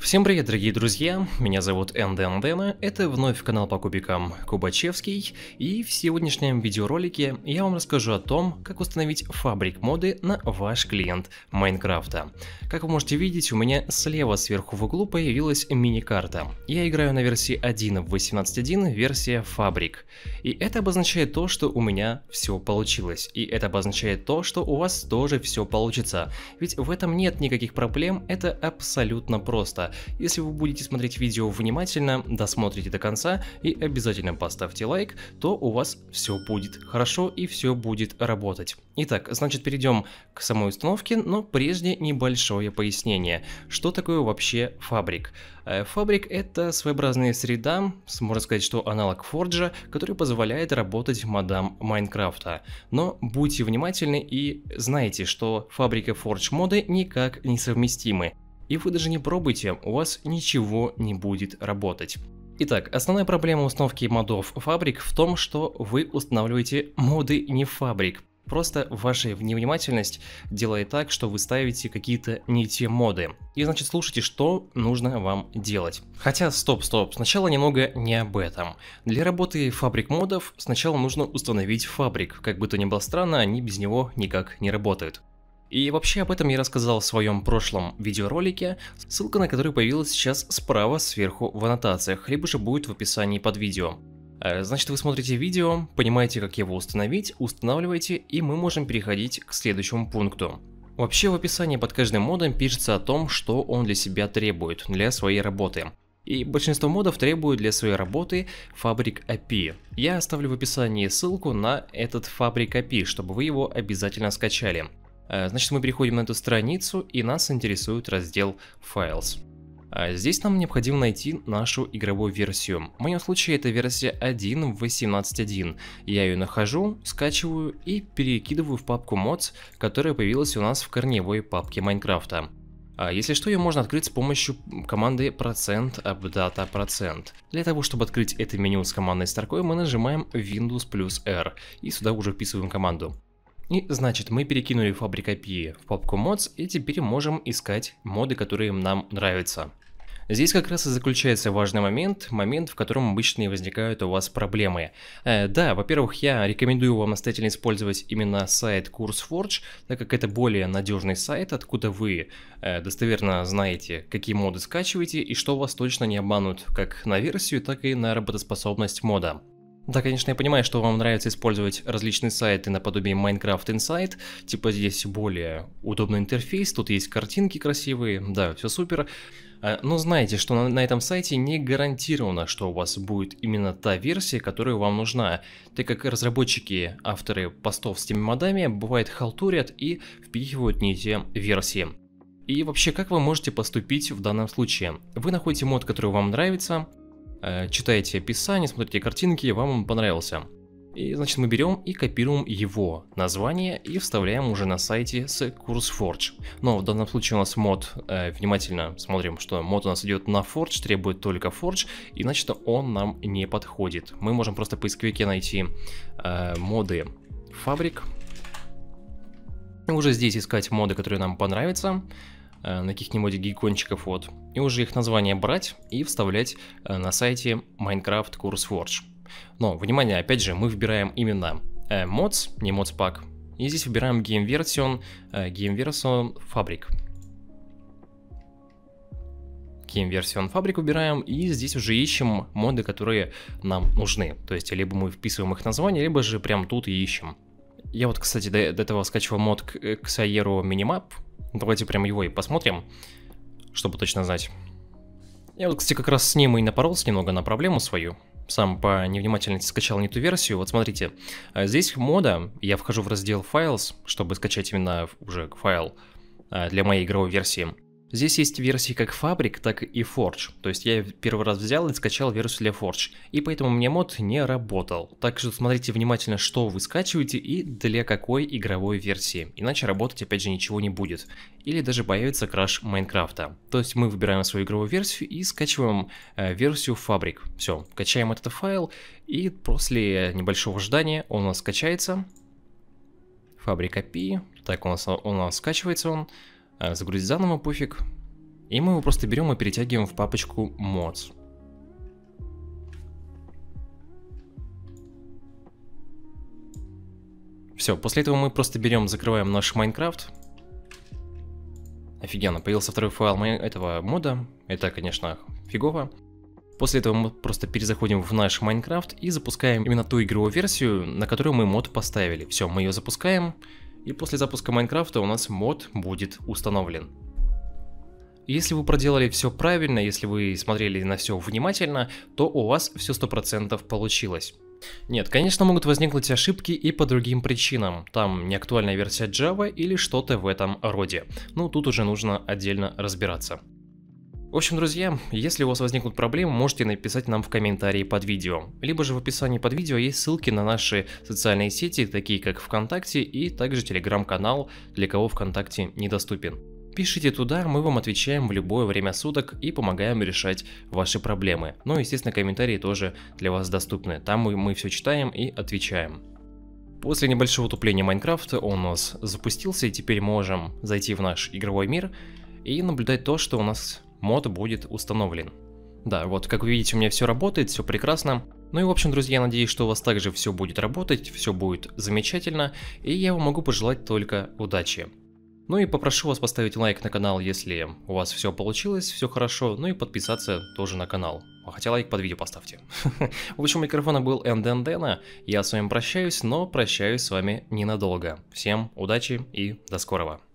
Всем привет, дорогие друзья, меня зовут Энден Дэна, это вновь канал по кубикам Кубачевский, и в сегодняшнем видеоролике я вам расскажу о том, как установить фабрик моды на ваш клиент Майнкрафта. Как вы можете видеть, у меня слева сверху в углу появилась мини-карта. Я играю на версии 1.18.1, версия фабрик. И это обозначает то, что у меня все получилось, и это обозначает то, что у вас тоже все получится, ведь в этом нет никаких проблем, это абсолютно просто. Если вы будете смотреть видео внимательно, досмотрите до конца и обязательно поставьте лайк, то у вас все будет хорошо и все будет работать. Итак, значит перейдем к самой установке, но прежде небольшое пояснение. Что такое вообще фабрик? Э, фабрик это своеобразная среда, можно сказать, что аналог Forge, который позволяет работать модам Майнкрафта. Но будьте внимательны и знайте, что фабрика Forge моды никак не совместимы и вы даже не пробуйте, у вас ничего не будет работать. Итак, основная проблема установки модов в фабрик в том, что вы устанавливаете моды не в фабрик. Просто ваша невнимательность делает так, что вы ставите какие-то не те моды. И значит слушайте, что нужно вам делать. Хотя, стоп, стоп, сначала немного не об этом. Для работы фабрик модов сначала нужно установить фабрик. Как бы то ни было странно, они без него никак не работают. И вообще об этом я рассказал в своем прошлом видеоролике, ссылка на который появилась сейчас справа сверху в аннотациях, либо же будет в описании под видео. Э, значит, вы смотрите видео, понимаете, как его установить, устанавливаете, и мы можем переходить к следующему пункту. Вообще, в описании под каждым модом пишется о том, что он для себя требует, для своей работы. И большинство модов требуют для своей работы Fabric API. Я оставлю в описании ссылку на этот Fabric API, чтобы вы его обязательно скачали. Э, значит, мы переходим на эту страницу, и нас интересует раздел «Files». Э, здесь нам необходимо найти нашу игровую версию. В моем случае это версия 1.18.1. Я ее нахожу, скачиваю и перекидываю в папку mods, которая появилась у нас в корневой папке Майнкрафта. Э, если что, ее можно открыть с помощью команды процент Для того, чтобы открыть это меню с командной строкой, мы нажимаем Windows плюс R и сюда уже вписываем команду. И значит, мы перекинули фабрика API в папку mods и теперь можем искать моды, которые нам нравятся. Здесь как раз и заключается важный момент, момент, в котором обычно и возникают у вас проблемы. Э, да, во-первых, я рекомендую вам настоятельно использовать именно сайт CourseForge, так как это более надежный сайт, откуда вы э, достоверно знаете, какие моды скачиваете и что вас точно не обманут как на версию, так и на работоспособность мода. Ну, да, конечно, я понимаю, что вам нравится использовать различные сайты наподобие Minecraft Insight. Типа здесь более удобный интерфейс, тут есть картинки красивые, да, все супер. А, но знаете, что на, на этом сайте не гарантировано, что у вас будет именно та версия, которая вам нужна, так как разработчики, авторы постов с теми модами, бывает халтурят и впихивают не те версии. И вообще, как вы можете поступить в данном случае? Вы находите мод, который вам нравится, Э, читаете описание, смотрите картинки, вам он понравился. И значит мы берем и копируем его название и вставляем уже на сайте с CourseForge. Но в данном случае у нас мод, э, внимательно смотрим, что мод у нас идет на Forge, требует только Forge, и значит он нам не подходит. Мы можем просто в поисковике найти э, моды фабрик. И уже здесь искать моды, которые нам понравятся. Э, на каких нибудь гейкончиков вот, и уже их название брать и вставлять э, на сайте Minecraft Course Forge. Но, внимание, опять же, мы выбираем именно э, mods, не mods pack, и здесь выбираем Game Version, Game Version Fabric. Game Version Fabric выбираем, и здесь уже ищем моды, которые нам нужны. То есть, либо мы вписываем их название, либо же прям тут и ищем. Я вот, кстати, до, до этого скачивал мод к, э, к Сайеру Minimap. Давайте прям его и посмотрим, чтобы точно знать. Я вот, кстати, как раз с ним и напоролся немного на проблему свою. Сам по невнимательности скачал не ту версию. Вот смотрите, э, здесь мода, я вхожу в раздел Files, чтобы скачать именно уже файл э, для моей игровой версии. Здесь есть версии как Fabric, так и Forge. То есть я первый раз взял и скачал версию для Forge. И поэтому мне мод не работал. Так что смотрите внимательно, что вы скачиваете и для какой игровой версии. Иначе работать опять же ничего не будет. Или даже появится краш Майнкрафта. То есть мы выбираем свою игровую версию и скачиваем э, версию Fabric. Все, качаем этот файл. И после небольшого ждания он у нас скачается. Fabric API. Так, у нас, у нас скачивается он. Э, загрузить заново пуфик, и мы его просто берем и перетягиваем в папочку mods. Все, после этого мы просто берем, закрываем наш Майнкрафт. Офигенно, появился второй файл этого мода. Это, конечно, фигово. После этого мы просто перезаходим в наш Майнкрафт и запускаем именно ту игровую версию, на которую мы мод поставили. Все, мы ее запускаем и после запуска Майнкрафта у нас мод будет установлен. Если вы проделали все правильно, если вы смотрели на все внимательно, то у вас все 100% получилось. Нет, конечно, могут возникнуть ошибки и по другим причинам. Там неактуальная версия Java или что-то в этом роде. Ну, тут уже нужно отдельно разбираться. В общем, друзья, если у вас возникнут проблемы, можете написать нам в комментарии под видео. Либо же в описании под видео есть ссылки на наши социальные сети, такие как ВКонтакте и также телеграм-канал, для кого ВКонтакте недоступен. Пишите туда, мы вам отвечаем в любое время суток и помогаем решать ваши проблемы. Ну и, естественно, комментарии тоже для вас доступны. Там мы, мы все читаем и отвечаем. После небольшого утопления Майнкрафта он у нас запустился, и теперь можем зайти в наш игровой мир и наблюдать то, что у нас мод будет установлен. Да, вот как вы видите, у меня все работает, все прекрасно. Ну и в общем, друзья, надеюсь, что у вас также все будет работать, все будет замечательно, и я вам могу пожелать только удачи. Ну и попрошу вас поставить лайк на канал, если у вас все получилось, все хорошо, ну и подписаться тоже на канал. А хотя лайк под видео поставьте. В общем, микрофона был Энден Дэна, я с вами прощаюсь, но прощаюсь с вами ненадолго. Всем удачи и до скорого.